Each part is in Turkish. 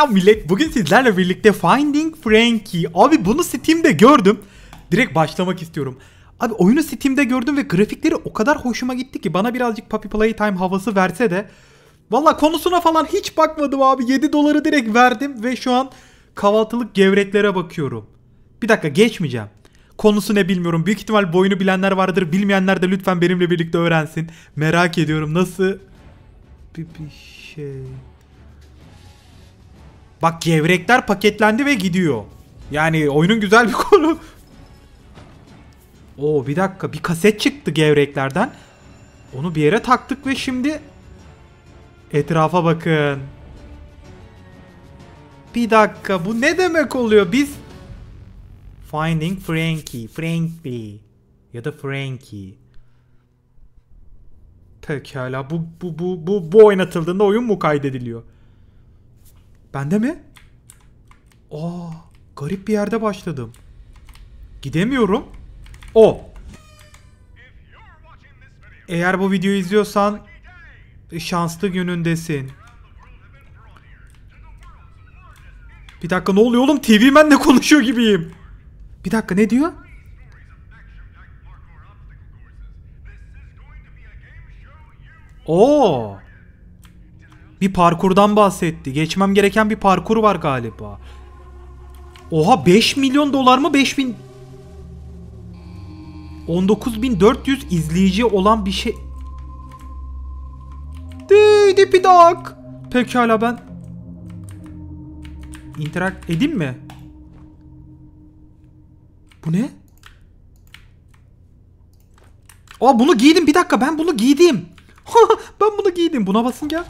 Selam millet. Bugün sizlerle birlikte Finding Frankie. Abi bunu Steam'de gördüm. Direkt başlamak istiyorum. Abi oyunu Steam'de gördüm ve grafikleri o kadar hoşuma gitti ki bana birazcık Puppy Playtime havası verse de valla konusuna falan hiç bakmadım abi. 7 doları direkt verdim ve şu an kahvaltılık gevreklere bakıyorum. Bir dakika geçmeyeceğim. Konusu ne bilmiyorum. Büyük ihtimal boyunu bilenler vardır. Bilmeyenler de lütfen benimle birlikte öğrensin. Merak ediyorum nasıl bir, bir şey... Bak gevrekler paketlendi ve gidiyor. Yani oyunun güzel bir konu. Oo bir dakika bir kaset çıktı gevreklerden. Onu bir yere taktık ve şimdi etrafa bakın. Bir dakika bu ne demek oluyor? Biz Finding Frankie, Frankie ya da Frankie. Pekala bu bu bu bu bu oynatıldığında oyun mu kaydediliyor? Bende mi? Aa, garip bir yerde başladım. Gidemiyorum. O. Eğer bu videoyu izliyorsan şanslı günündesin. Bir dakika ne oluyor oğlum? TV ben konuşuyor gibiyim. Bir dakika ne diyor? Oo. Bir parkurdan bahsetti. Geçmem gereken bir parkur var galiba. Oha 5 milyon dolar mı 5000 19400 izleyici olan bir şey. Dipidak. Pekala ben interakt edeyim mi? Bu ne? Aa bunu giydim bir dakika ben bunu giydim. ben bunu giydim. Buna basın gel.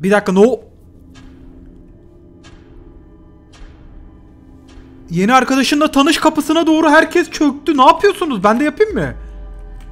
Bir dakika no. Yeni arkadaşınla tanış kapısına doğru herkes çöktü. Ne yapıyorsunuz? Ben de yapayım mı?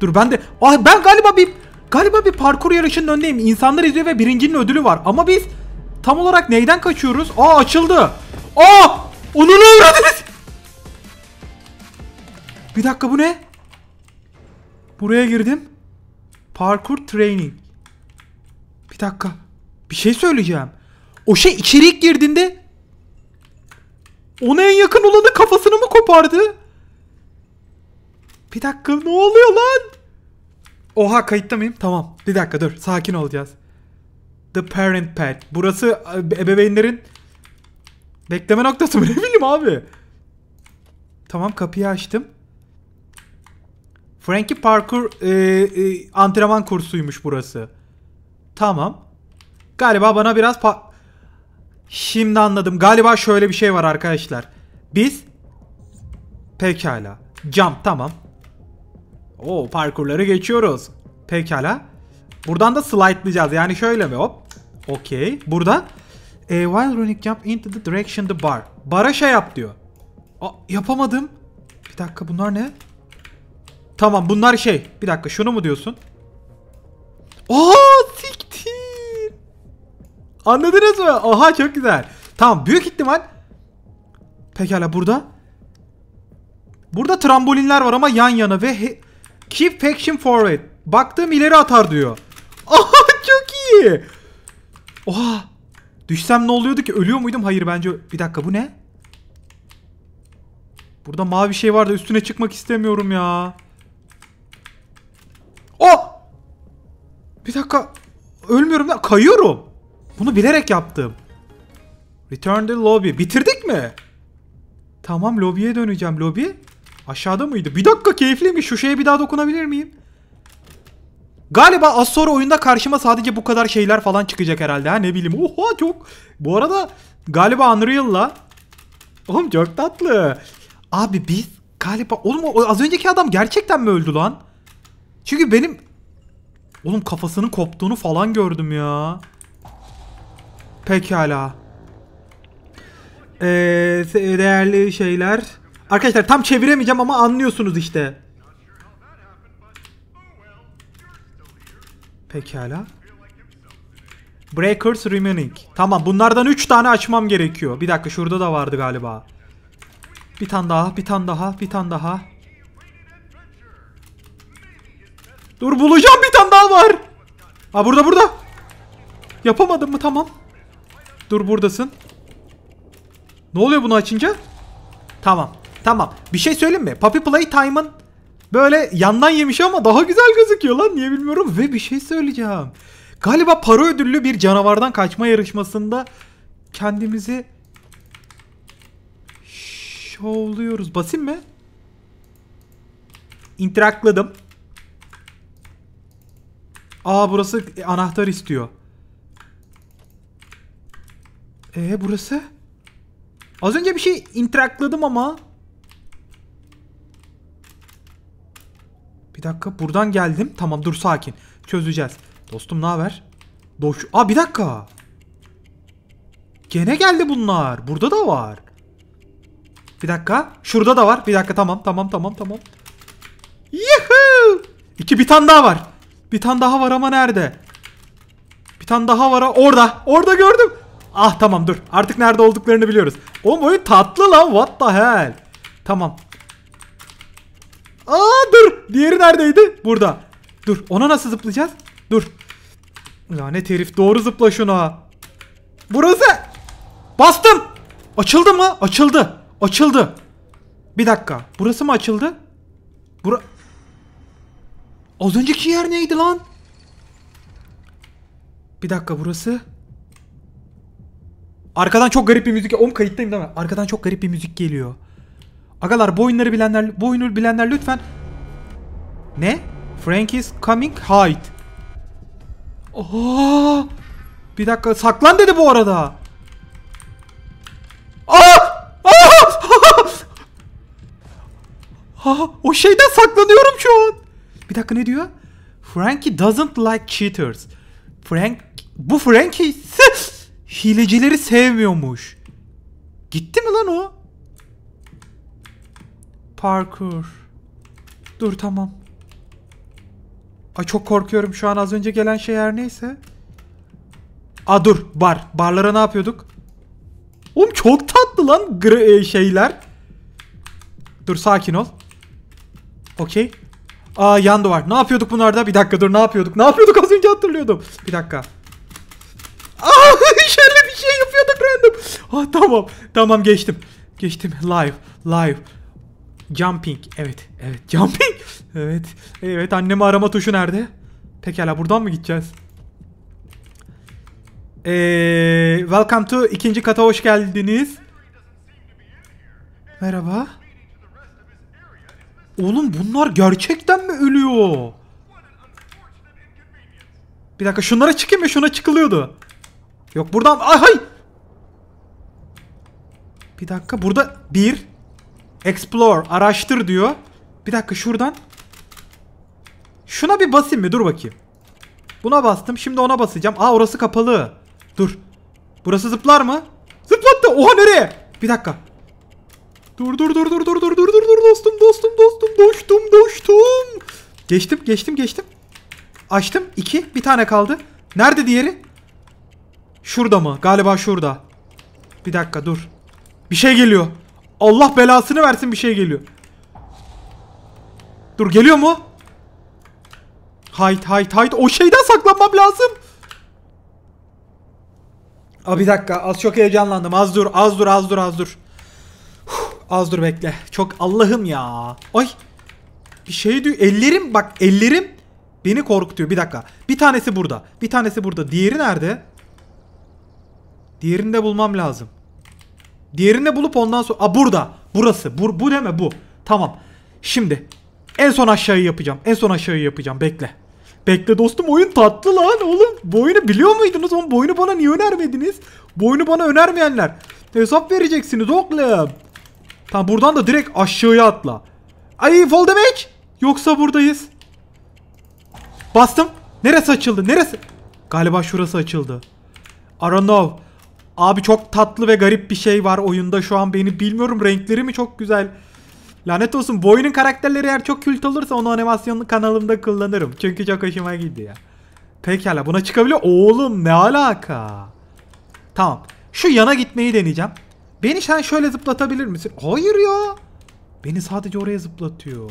Dur ben de. Ah ben galiba bir galiba bir parkur yarışının önündeyim. İnsanlar izliyor ve birincinin ödülü var. Ama biz tam olarak neyden kaçıyoruz? Aa açıldı. Aa! Onu ne öğrendiniz? Bir dakika bu ne? Buraya girdim. Parkur training. Bir dakika. Bir şey söyleyeceğim. O şey içeri ilk girdiğinde ona en yakın olanı kafasını mı kopardı? Bir dakika ne oluyor lan? Oha kayıtta mıyım? Tamam. Bir dakika dur. Sakin olacağız. The Parent Pet. Burası e, ebeveynlerin bekleme noktası mı? Ne bileyim abi. Tamam kapıyı açtım. Frankie Parkour e, e, antrenman kursuymuş burası. Tamam. Galiba bana biraz pa... Şimdi anladım. Galiba şöyle bir şey var arkadaşlar. Biz... Pekala. jump tamam. O parkurları geçiyoruz. Pekala. Buradan da slide'layacağız. Yani şöyle mi? Hop. Okey. Burada A e, while running jump into the direction the bar. Bara şey yap diyor. Aa, yapamadım. Bir dakika bunlar ne? Tamam bunlar şey. Bir dakika şunu mu diyorsun? Aa Anladınız mı? Oha çok güzel. Tamam büyük ihtimal. Pekala burada. Burada trambolinler var ama yan yana ve he... keep faction forward. Baktığım ileri atar diyor. Oha çok iyi. Oha. Düşsem ne oluyordu ki? Ölüyor muydum? Hayır bence. Bir dakika bu ne? Burada mavi şey vardı üstüne çıkmak istemiyorum ya. Oh! Bir dakika. Ölmüyorum da kayıyorum. Bunu bilerek yaptım. Return the lobby. Bitirdik mi? Tamam lobiye döneceğim. Lobi aşağıda mıydı? Bir dakika keyifliymiş. Şu şeye bir daha dokunabilir miyim? Galiba az sonra oyunda karşıma sadece bu kadar şeyler falan çıkacak herhalde. Ha ne bileyim. Oha çok. Bu arada galiba Unreal'la. Oğlum çok tatlı. Abi biz galiba. Oğlum az önceki adam gerçekten mi öldü lan? Çünkü benim... Oğlum kafasının koptuğunu falan gördüm ya. Pekala. Ee, değerli şeyler. Arkadaşlar tam çeviremeyeceğim ama anlıyorsunuz işte. Pekala. Breakers remaining. Tamam bunlardan 3 tane açmam gerekiyor. Bir dakika şurada da vardı galiba. Bir tane daha, bir tane daha, bir tane daha. Dur bulacağım bir tane daha var. Aa burada burada. Yapamadım mı tamam. Dur buradasın. Ne oluyor bunu açınca? Tamam. Tamam. Bir şey söyleyeyim mi? Puppy timeın böyle yandan yemiş ama daha güzel gözüküyor lan. Niye bilmiyorum. Ve bir şey söyleyeceğim. Galiba para ödüllü bir canavardan kaçma yarışmasında kendimizi şovluyoruz. Basayım mı? İnterakladım. Aa burası anahtar istiyor. Ee burası? Az önce bir şey interakladım ama. Bir dakika buradan geldim. Tamam dur sakin. Çözeceğiz. Dostum ne haber? Doş. Aa bir dakika. Gene geldi bunlar. Burada da var. Bir dakika. Şurada da var. Bir dakika tamam tamam tamam tamam. Yuhuu. İki bir tane daha var. Bir tane daha var ama nerede? Bir tane daha var. Orada. Orada gördüm. Ah tamam dur. Artık nerede olduklarını biliyoruz. Oğlum oyun tatlı lan. What the hell. Tamam. Aa dur. Diğeri neredeydi? Burada. Dur. Ona nasıl zıplayacağız? Dur. Lanet herif. Doğru zıpla şuna. Burası. Bastım. Açıldı mı? Açıldı. Açıldı. Bir dakika. Burası mı açıldı? Bura... Az önceki yer neydi lan? Bir dakika burası. Arkadan çok garip bir müzik. Om kayıttayım değil mi? Arkadan çok garip bir müzik geliyor. Agalar bu oyunları bilenler, bu oyunu bilenler lütfen. Ne? Frank is coming hide. Oha! Bir dakika saklan dedi bu arada. Aa! Aa! Ha, O şeyden saklanıyorum şu an. Bir dakika ne diyor? Frankie doesn't like cheaters. Frank bu Frankie Hilecileri sevmiyormuş. Gitti mi lan o? Parkur. Dur tamam. Ay çok korkuyorum şu an az önce gelen şey her neyse. A dur bar. Barlara ne yapıyorduk? Oğlum çok tatlı lan gri e, şeyler. Dur sakin ol. Okey. Aa yan duvar. Ne yapıyorduk bunlarda? Bir dakika dur ne yapıyorduk? Ne yapıyorduk az önce hatırlıyordum. Bir dakika. Şöyle bir şey yapıyorduk random. Ah tamam. Tamam geçtim. Geçtim. Live. Live. Jumping. Evet. Evet. Jumping. Evet. Evet. Annemi arama tuşu nerede? Pekala buradan mı gideceğiz? Ee, welcome to ikinci kata hoş geldiniz. Merhaba. Oğlum bunlar gerçekten mi ölüyor? Bir dakika şunlara çıkayım ya şuna çıkılıyordu. Yok buradan. Ay hay. Bir dakika burada bir. Explore. Araştır diyor. Bir dakika şuradan. Şuna bir basayım mı? Dur bakayım. Buna bastım. Şimdi ona basacağım. Aa orası kapalı. Dur. Burası zıplar mı? Zıplattı. Oha nereye? Bir dakika. Dur dur dur dur dur dur dur dur dur dostum dostum dostum dostum dostum. Geçtim geçtim geçtim. Açtım. iki Bir tane kaldı. Nerede diğeri? Şurada mı? Galiba şurada. Bir dakika dur. Bir şey geliyor. Allah belasını versin bir şey geliyor. Dur geliyor mu? Hayt hayt hayt. O şeyden saklanmam lazım. Aa, bir dakika. Az çok heyecanlandım. Az dur. Az dur. Az dur. Az dur. Uf, az dur bekle. Çok Allah'ım ya. Ay. Bir şey diyor. Ellerim bak ellerim beni korkutuyor. Bir dakika. Bir tanesi burada. Bir tanesi burada. Diğeri nerede? Diğerini de bulmam lazım. Diğerini de bulup ondan sonra... Aa burada. Burası. Bu, bu deme bu. Tamam. Şimdi. En son aşağıyı yapacağım. En son aşağıyı yapacağım. Bekle. Bekle dostum oyun tatlı lan oğlum. Bu oyunu biliyor muydunuz? Oğlum bu oyunu bana niye önermediniz? Bu oyunu bana önermeyenler. Hesap vereceksiniz oğlum. Tamam buradan da direkt aşağıya atla. Ay fall damage. Yoksa buradayız. Bastım. Neresi açıldı? Neresi? Galiba şurası açıldı. I don't know. Abi çok tatlı ve garip bir şey var oyunda şu an beni bilmiyorum renkleri mi çok güzel. Lanet olsun bu oyunun karakterleri eğer çok kült olursa onu animasyon kanalımda kullanırım. Çünkü çok hoşuma gidiyor ya. Pekala buna çıkabiliyor. Oğlum ne alaka? Tamam. Şu yana gitmeyi deneyeceğim. Beni sen şöyle zıplatabilir misin? Hayır ya. Beni sadece oraya zıplatıyor.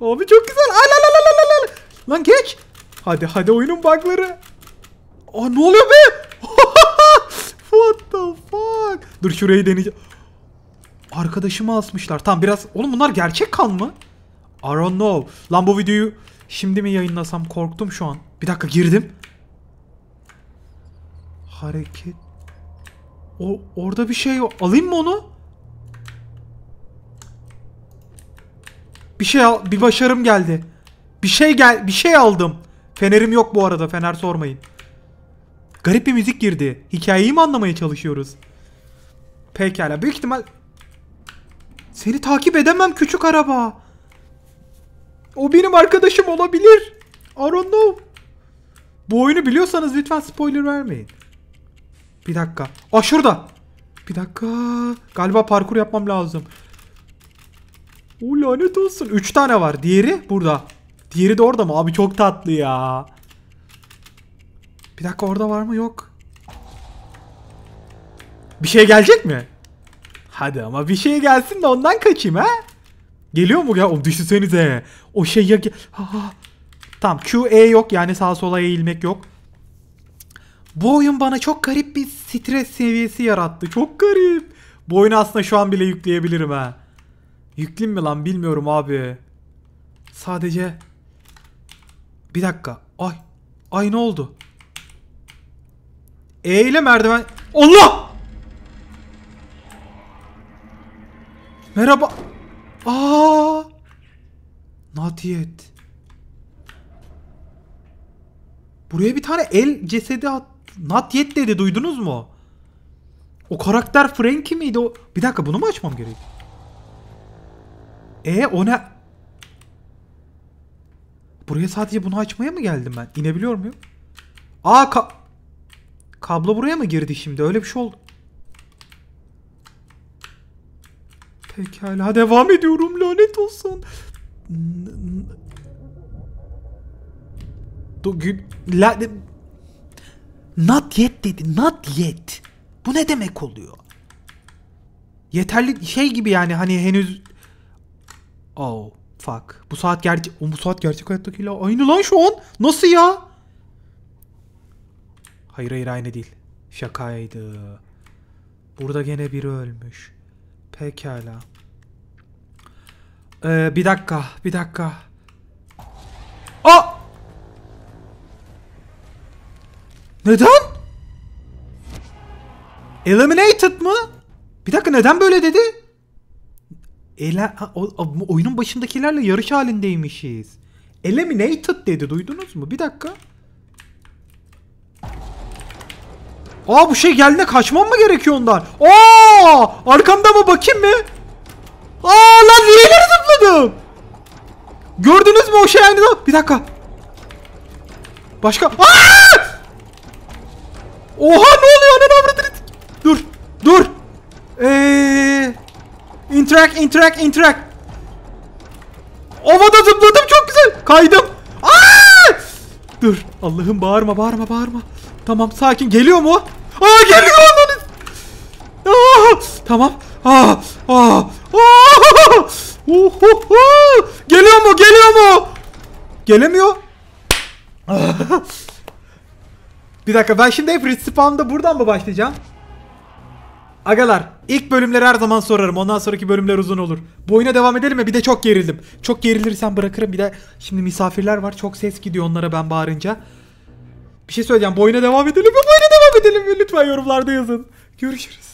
Abi çok güzel. Al al al al al. Lan geç. Hadi hadi oyunun bugları. Aa ne oluyor be? the fuck? Dur şurayı deneyeceğim. Arkadaşımı asmışlar. Tamam biraz... Oğlum bunlar gerçek kan mı? I don't know. Lan bu videoyu şimdi mi yayınlasam korktum şu an. Bir dakika girdim. Hareket. O, orada bir şey var. Alayım mı onu? Bir şey al, bir başarım geldi. Bir şey gel, bir şey aldım. Fenerim yok bu arada. Fener sormayın. Garip bir müzik girdi. Hikayeyi mi anlamaya çalışıyoruz? Pekala. Büyük ihtimal... Seni takip edemem küçük araba. O benim arkadaşım olabilir. I don't know. Bu oyunu biliyorsanız lütfen spoiler vermeyin. Bir dakika. Aa şurada. Bir dakika. Galiba parkur yapmam lazım. O lanet olsun. 3 tane var. Diğeri burada. Diğeri de orada mı? Abi çok tatlı ya. Bir dakika orada var mı? Yok. Bir şey gelecek mi? Hadi ama bir şey gelsin de ondan kaçayım ha. Geliyor mu ya? O düşünsenize. O şey ya... Ha, ha. Tamam Q, E yok yani sağa sola eğilmek yok. Bu oyun bana çok garip bir stres seviyesi yarattı. Çok garip. Bu oyunu aslında şu an bile yükleyebilirim ha. Yüklüm mi lan bilmiyorum abi. Sadece... Bir dakika. Ay. Ay ne oldu? E ile merdiven... Allah! Merhaba. Aa! Nadiyet. Buraya bir tane el cesedi at. Nadiyet dedi duydunuz mu? O karakter Frankie miydi o? Bir dakika bunu mu açmam gerek? E o ne? Buraya sadece bunu açmaya mı geldim ben? İnebiliyor muyum? Aa ka... Kablo buraya mı girdi şimdi? Öyle bir şey oldu. Pekala devam ediyorum lanet olsun. not yet dedi. Not yet. Bu ne demek oluyor? Yeterli şey gibi yani hani henüz Oh fuck. Bu saat gerçek bu saat gerçek hayattakiyle aynı lan şu an. Nasıl ya? Hayır hayır aynı değil. Şakaydı. Burada gene biri ölmüş. Pekala. Ee, bir dakika. Bir dakika. Aa! Neden? Eliminated mı? Bir dakika neden böyle dedi? Ele o, o, oyunun başındakilerle yarış halindeymişiz. Eliminated dedi duydunuz mu? Bir dakika. Aa bu şey geldiğinde kaçmam mı gerekiyor ondan? Aa arkamda mı bakayım mı? Aa lan niye zıpladım? Gördünüz mü o şey aynı zamanda? Bir dakika. Başka. Aa! Oha ne oluyor? Ananı avradını. Dur. Dur. Eee interact interact interact. Ovada zıpladım çok güzel. Kaydım. Aa! Dur. Allah'ım bağırma bağırma bağırma. Tamam sakin. Geliyor mu? Aa geliyor lan. Aa, tamam. Aa, aa, aa. Uh, uh, uh. Geliyor mu? Geliyor mu? Gelemiyor. bir dakika ben şimdi hep respawn'da buradan mı başlayacağım? Agalar ilk bölümleri her zaman sorarım. Ondan sonraki bölümler uzun olur. Bu oyuna devam edelim mi? Bir de çok gerildim. Çok gerilirsen bırakırım. Bir de şimdi misafirler var. Çok ses gidiyor onlara ben bağırınca. Bir şey söyleyeceğim. Bu oyuna devam edelim mi? Bu oyuna devam edelim mi? Lütfen yorumlarda yazın. Görüşürüz.